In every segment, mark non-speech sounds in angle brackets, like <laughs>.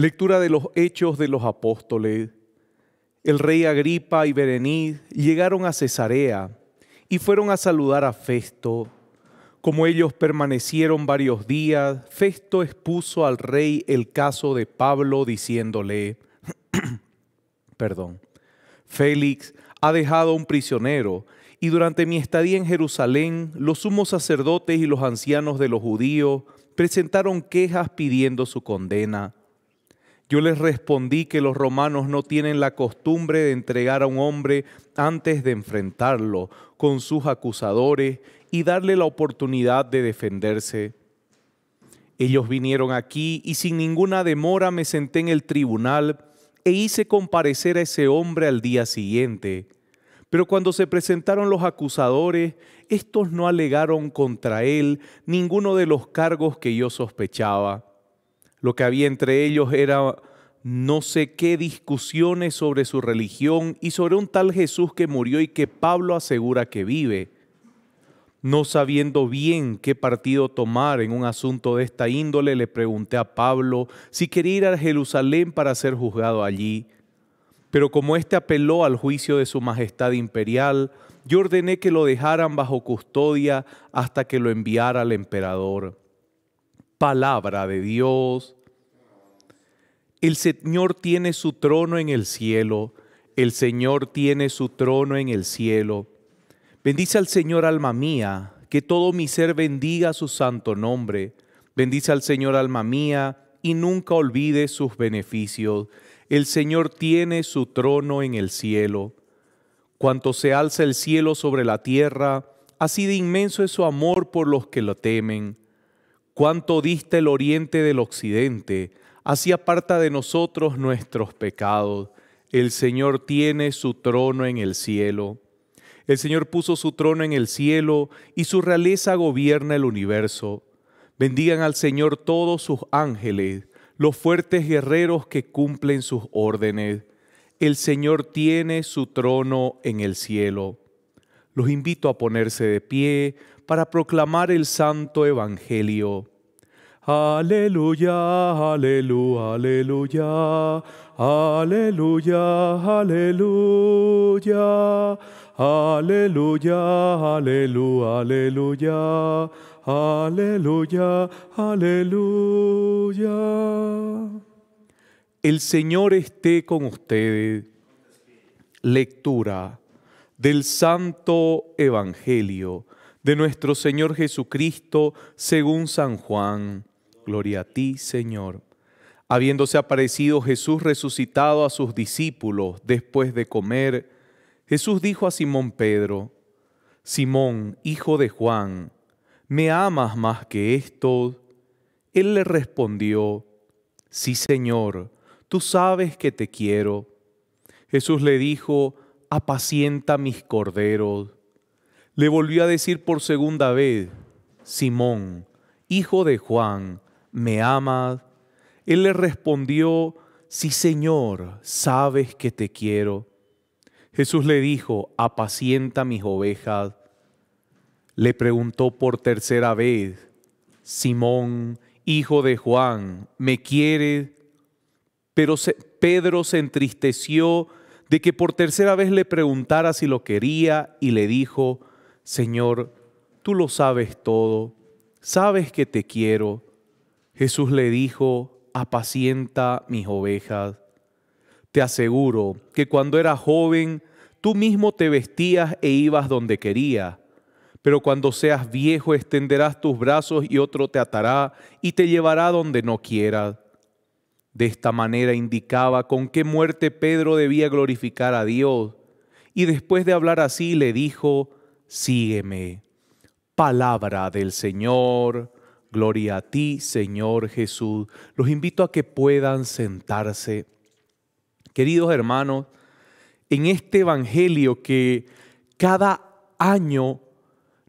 Lectura de los Hechos de los Apóstoles. El rey Agripa y Berenice llegaron a Cesarea y fueron a saludar a Festo. Como ellos permanecieron varios días, Festo expuso al rey el caso de Pablo diciéndole, <clears throat> perdón, Félix ha dejado un prisionero y durante mi estadía en Jerusalén los sumos sacerdotes y los ancianos de los judíos presentaron quejas pidiendo su condena. Yo les respondí que los romanos no tienen la costumbre de entregar a un hombre antes de enfrentarlo con sus acusadores y darle la oportunidad de defenderse. Ellos vinieron aquí y sin ninguna demora me senté en el tribunal e hice comparecer a ese hombre al día siguiente. Pero cuando se presentaron los acusadores, estos no alegaron contra él ninguno de los cargos que yo sospechaba lo que había entre ellos era no sé qué discusiones sobre su religión y sobre un tal Jesús que murió y que Pablo asegura que vive. No sabiendo bien qué partido tomar en un asunto de esta índole, le pregunté a Pablo si quería ir a Jerusalén para ser juzgado allí. Pero como éste apeló al juicio de su Majestad Imperial, yo ordené que lo dejaran bajo custodia hasta que lo enviara al emperador palabra de Dios. El Señor tiene su trono en el cielo. El Señor tiene su trono en el cielo. Bendice al Señor alma mía, que todo mi ser bendiga su santo nombre. Bendice al Señor alma mía, y nunca olvide sus beneficios. El Señor tiene su trono en el cielo. Cuanto se alza el cielo sobre la tierra, así de inmenso es su amor por los que lo temen cuánto diste el oriente del occidente, así aparta de nosotros nuestros pecados. El Señor tiene su trono en el cielo. El Señor puso su trono en el cielo y su realeza gobierna el universo. Bendigan al Señor todos sus ángeles, los fuertes guerreros que cumplen sus órdenes. El Señor tiene su trono en el cielo. Los invito a ponerse de pie para proclamar el santo evangelio. Aleluya, aleluya, aleluya, aleluya, aleluya, aleluya, aleluya, aleluya, aleluya, aleluya. El Señor esté con ustedes. Lectura del Santo Evangelio de nuestro Señor Jesucristo según San Juan. Gloria a ti, Señor. Habiéndose aparecido Jesús resucitado a sus discípulos después de comer, Jesús dijo a Simón Pedro, Simón, hijo de Juan, ¿me amas más que esto? Él le respondió, Sí, Señor, tú sabes que te quiero. Jesús le dijo, Apacienta mis corderos. Le volvió a decir por segunda vez, Simón, hijo de Juan, ¿me amas? Él le respondió, sí Señor, sabes que te quiero. Jesús le dijo, apacienta mis ovejas. Le preguntó por tercera vez, Simón, hijo de Juan, ¿me quieres? Pero Pedro se entristeció de que por tercera vez le preguntara si lo quería y le dijo, Señor, tú lo sabes todo, sabes que te quiero. Jesús le dijo, apacienta mis ovejas. Te aseguro que cuando eras joven, tú mismo te vestías e ibas donde querías. Pero cuando seas viejo extenderás tus brazos y otro te atará y te llevará donde no quieras. De esta manera indicaba con qué muerte Pedro debía glorificar a Dios. Y después de hablar así le dijo, sígueme. Palabra del Señor, gloria a ti, Señor Jesús. Los invito a que puedan sentarse. Queridos hermanos, en este Evangelio que cada año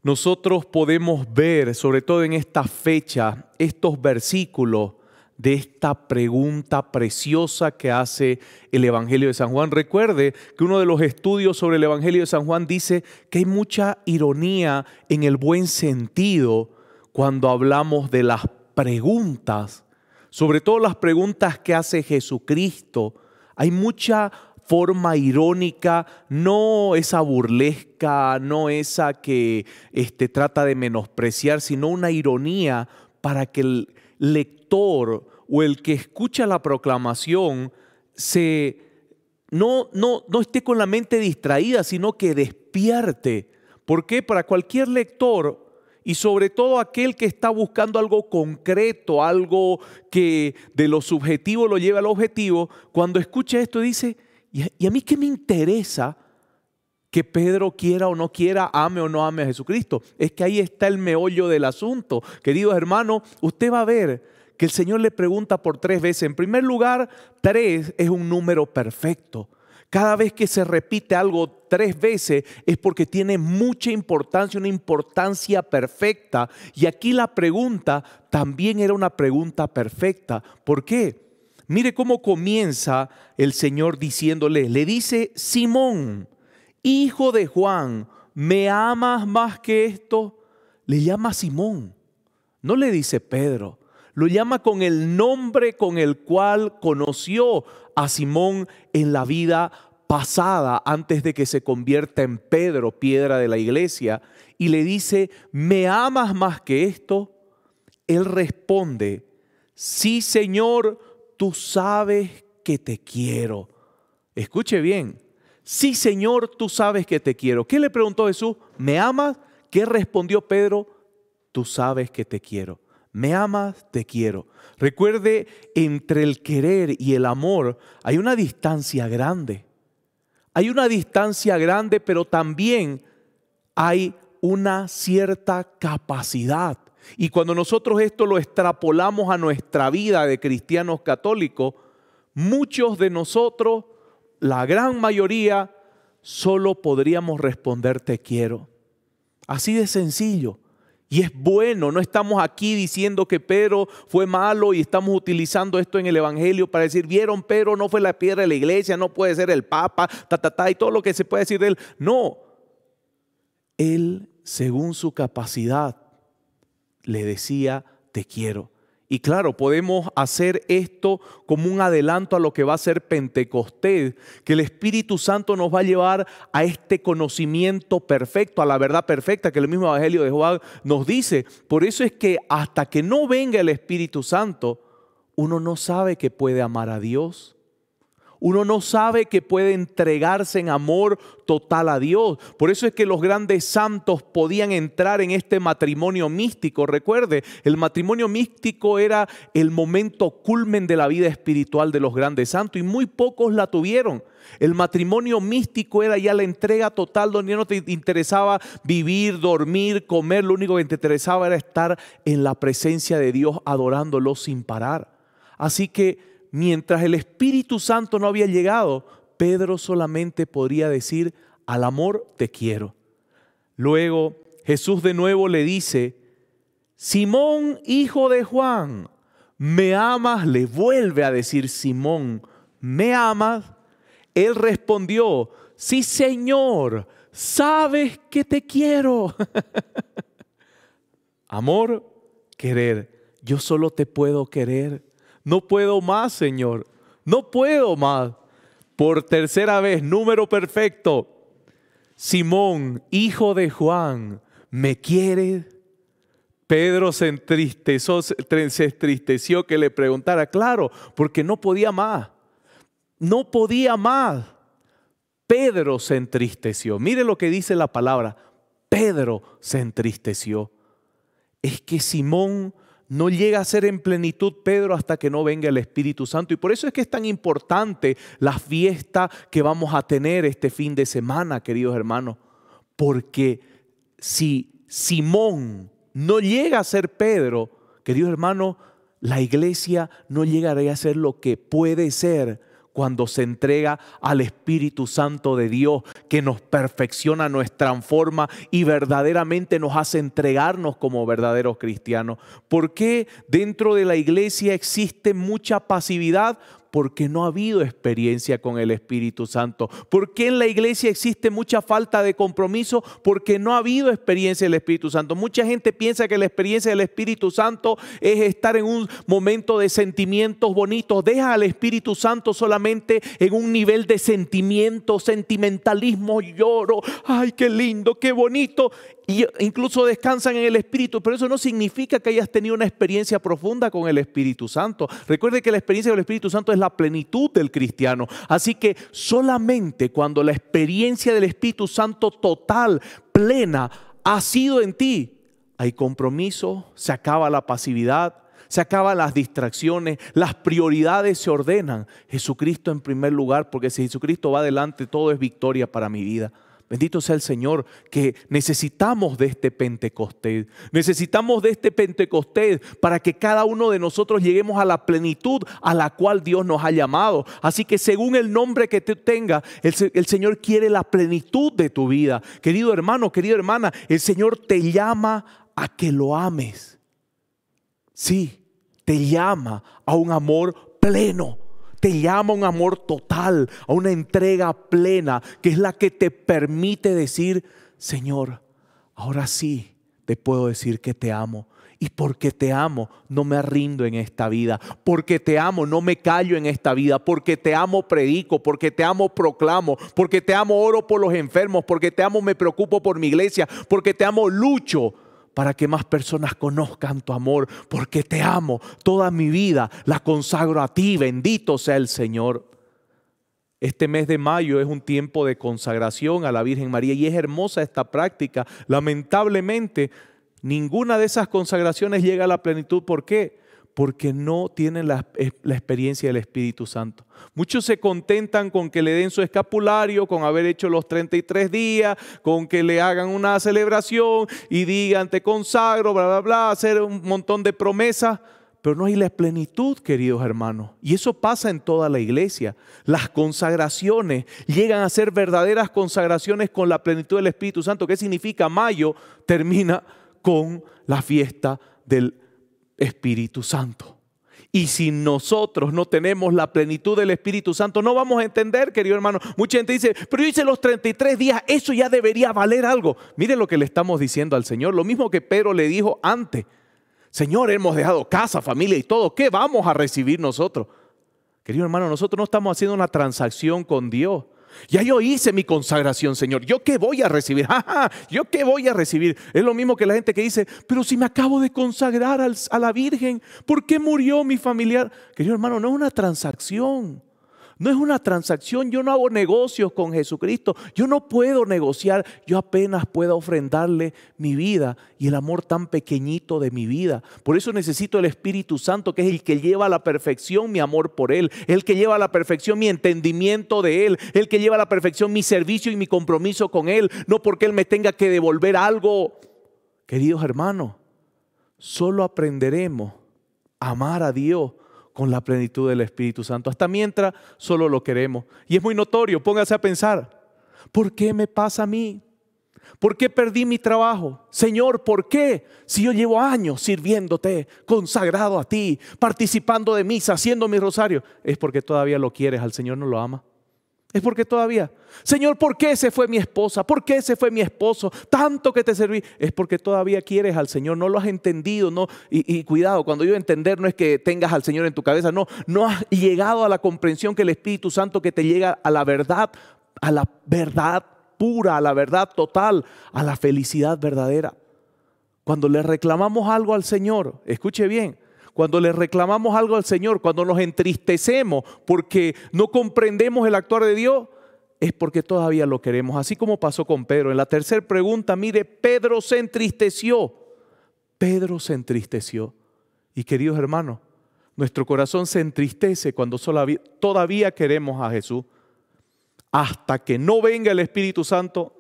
nosotros podemos ver, sobre todo en esta fecha, estos versículos de esta pregunta preciosa que hace el Evangelio de San Juan. Recuerde que uno de los estudios sobre el Evangelio de San Juan dice que hay mucha ironía en el buen sentido cuando hablamos de las preguntas, sobre todo las preguntas que hace Jesucristo. Hay mucha forma irónica, no esa burlesca, no esa que este, trata de menospreciar, sino una ironía para que le lector o el que escucha la proclamación se, no, no, no esté con la mente distraída, sino que despierte. Porque para cualquier lector y sobre todo aquel que está buscando algo concreto, algo que de lo subjetivo lo lleve al objetivo, cuando escucha esto dice, ¿y a mí qué me interesa que Pedro quiera o no quiera, ame o no ame a Jesucristo? Es que ahí está el meollo del asunto. Queridos hermanos, usted va a ver que el Señor le pregunta por tres veces. En primer lugar, tres es un número perfecto. Cada vez que se repite algo tres veces es porque tiene mucha importancia, una importancia perfecta. Y aquí la pregunta también era una pregunta perfecta. ¿Por qué? Mire cómo comienza el Señor diciéndole, le dice, Simón, hijo de Juan, ¿me amas más que esto? Le llama Simón, no le dice Pedro lo llama con el nombre con el cual conoció a Simón en la vida pasada, antes de que se convierta en Pedro, piedra de la iglesia, y le dice, ¿me amas más que esto? Él responde, sí Señor, tú sabes que te quiero. Escuche bien, sí Señor, tú sabes que te quiero. ¿Qué le preguntó Jesús? ¿Me amas? ¿Qué respondió Pedro? Tú sabes que te quiero me amas, te quiero. Recuerde, entre el querer y el amor hay una distancia grande. Hay una distancia grande, pero también hay una cierta capacidad. Y cuando nosotros esto lo extrapolamos a nuestra vida de cristianos católicos, muchos de nosotros, la gran mayoría, solo podríamos responder te quiero. Así de sencillo. Y es bueno, no estamos aquí diciendo que Pedro fue malo y estamos utilizando esto en el Evangelio para decir, vieron, Pedro no fue la piedra de la iglesia, no puede ser el Papa, ta, ta, y todo lo que se puede decir de él. No, él según su capacidad le decía, te quiero. Y claro, podemos hacer esto como un adelanto a lo que va a ser Pentecostés, que el Espíritu Santo nos va a llevar a este conocimiento perfecto, a la verdad perfecta que el mismo Evangelio de Juan nos dice. Por eso es que hasta que no venga el Espíritu Santo, uno no sabe que puede amar a Dios uno no sabe que puede entregarse en amor total a Dios. Por eso es que los grandes santos podían entrar en este matrimonio místico. Recuerde, el matrimonio místico era el momento culmen de la vida espiritual de los grandes santos y muy pocos la tuvieron. El matrimonio místico era ya la entrega total donde no te interesaba vivir, dormir, comer, lo único que te interesaba era estar en la presencia de Dios adorándolo sin parar. Así que mientras el Espíritu Santo no había llegado, Pedro solamente podría decir, al amor te quiero. Luego Jesús de nuevo le dice, Simón, hijo de Juan, ¿me amas? Le vuelve a decir Simón, ¿me amas? Él respondió, sí Señor, sabes que te quiero. <laughs> amor, querer. Yo solo te puedo querer no puedo más, Señor, no puedo más. Por tercera vez, número perfecto, Simón, hijo de Juan, ¿me quiere? Pedro se entristeció, se entristeció que le preguntara, claro, porque no podía más, no podía más. Pedro se entristeció. Mire lo que dice la palabra. Pedro se entristeció. Es que Simón no llega a ser en plenitud Pedro hasta que no venga el Espíritu Santo. Y por eso es que es tan importante la fiesta que vamos a tener este fin de semana, queridos hermanos. Porque si Simón no llega a ser Pedro, queridos hermanos, la iglesia no llegará a ser lo que puede ser cuando se entrega al Espíritu Santo de Dios que nos perfecciona, nos transforma y verdaderamente nos hace entregarnos como verdaderos cristianos. ¿Por qué dentro de la iglesia existe mucha pasividad? porque no ha habido experiencia con el Espíritu Santo. ¿Por qué en la iglesia existe mucha falta de compromiso? Porque no ha habido experiencia del Espíritu Santo. Mucha gente piensa que la experiencia del Espíritu Santo es estar en un momento de sentimientos bonitos. Deja al Espíritu Santo solamente en un nivel de sentimiento, sentimentalismo, lloro. Ay, qué lindo, qué bonito. Y incluso descansan en el Espíritu, pero eso no significa que hayas tenido una experiencia profunda con el Espíritu Santo. Recuerde que la experiencia del Espíritu Santo es la plenitud del cristiano. Así que solamente cuando la experiencia del Espíritu Santo total, plena, ha sido en ti, hay compromiso, se acaba la pasividad, se acaban las distracciones, las prioridades se ordenan. Jesucristo en primer lugar, porque si Jesucristo va adelante, todo es victoria para mi vida. Bendito sea el Señor que necesitamos de este Pentecostés. Necesitamos de este Pentecostés para que cada uno de nosotros lleguemos a la plenitud a la cual Dios nos ha llamado. Así que según el nombre que tú tengas, el, el Señor quiere la plenitud de tu vida. Querido hermano, querida hermana, el Señor te llama a que lo ames. Sí, te llama a un amor pleno te llama a un amor total, a una entrega plena, que es la que te permite decir, Señor, ahora sí te puedo decir que te amo. Y porque te amo, no me rindo en esta vida. Porque te amo, no me callo en esta vida. Porque te amo, predico. Porque te amo, proclamo. Porque te amo, oro por los enfermos. Porque te amo, me preocupo por mi iglesia. Porque te amo, lucho para que más personas conozcan tu amor, porque te amo, toda mi vida la consagro a ti, bendito sea el Señor. Este mes de mayo es un tiempo de consagración a la Virgen María y es hermosa esta práctica. Lamentablemente, ninguna de esas consagraciones llega a la plenitud. ¿Por qué? porque no tienen la, experiencia del Espíritu Santo. Muchos se contentan con que le den su escapulario, con haber hecho los 33 días, con que le hagan una celebración y digan te consagro, bla, bla, bla, hacer un montón de promesas, pero no hay la plenitud, queridos hermanos. Y eso pasa en toda la iglesia. Las consagraciones llegan a ser verdaderas consagraciones con la plenitud del Espíritu Santo. ¿Qué significa? Mayo termina con la fiesta del Espíritu Santo. Y si nosotros no tenemos la plenitud del Espíritu Santo, no vamos a entender, querido hermano. Mucha gente dice, pero yo hice los 33 días, eso ya debería valer algo. Mire lo que le estamos diciendo al Señor, lo mismo que Pedro le dijo antes. Señor, hemos dejado casa, familia y todo, ¿qué vamos a recibir nosotros? Querido hermano, nosotros no estamos haciendo una transacción con Dios. Ya yo hice mi consagración, Señor. ¿Yo qué voy a recibir? <laughs> ¡Ja, yo qué voy a recibir? Es lo mismo que la gente que dice, pero si me acabo de consagrar a la Virgen, ¿por qué murió mi familiar? Querido hermano, no es una transacción. No es una transacción, yo no hago negocios con Jesucristo, yo no puedo negociar, yo apenas puedo ofrendarle mi vida y el amor tan pequeñito de mi vida. Por eso necesito el Espíritu Santo, que es el que lleva a la perfección mi amor por Él, el que lleva a la perfección mi entendimiento de Él, el que lleva a la perfección mi servicio y mi compromiso con Él, no porque Él me tenga que devolver algo. Queridos hermanos, solo aprenderemos a amar a Dios con la plenitud del Espíritu Santo, hasta mientras solo lo queremos. Y es muy notorio, póngase a pensar, ¿por qué me pasa a mí? ¿Por qué perdí mi trabajo? Señor, ¿por qué? Si yo llevo años sirviéndote, consagrado a ti, participando de misa, haciendo mi rosario, es porque todavía lo quieres, al Señor no lo ama. Es porque todavía, Señor, ¿por qué se fue mi esposa? ¿Por qué se fue mi esposo? Tanto que te serví. Es porque todavía quieres al Señor, no lo has entendido, no. Y, cuidado, cuando yo entender no es que tengas al Señor en tu cabeza, no, no has llegado a la comprensión que el Espíritu Santo que te llega a la verdad, a la verdad pura, a la verdad total, a la felicidad verdadera. Cuando le reclamamos algo al Señor, escuche bien, cuando le reclamamos algo al Señor, cuando nos entristecemos porque no comprendemos el actuar de Dios, es porque todavía lo queremos, así como pasó con Pedro. En la tercera pregunta, mire, Pedro se entristeció. Pedro se entristeció. Y queridos hermanos, nuestro corazón se entristece cuando todavía queremos a Jesús. Hasta que no venga el Espíritu Santo,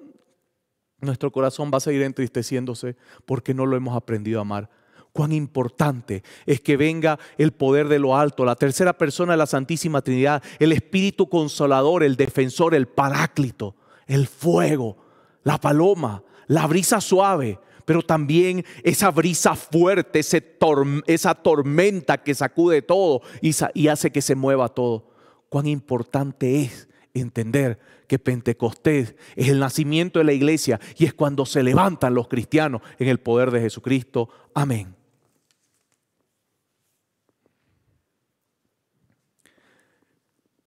nuestro corazón va a seguir entristeciéndose porque no lo hemos aprendido a amar cuán importante es que venga el poder de lo alto, la tercera persona de la Santísima Trinidad, el Espíritu Consolador, el Defensor, el Paráclito, el fuego, la paloma, la brisa suave, pero también esa brisa fuerte, esa tormenta que sacude todo y hace que se mueva todo. Cuán importante es entender que Pentecostés es el nacimiento de la iglesia y es cuando se levantan los cristianos en el poder de Jesucristo. Amén.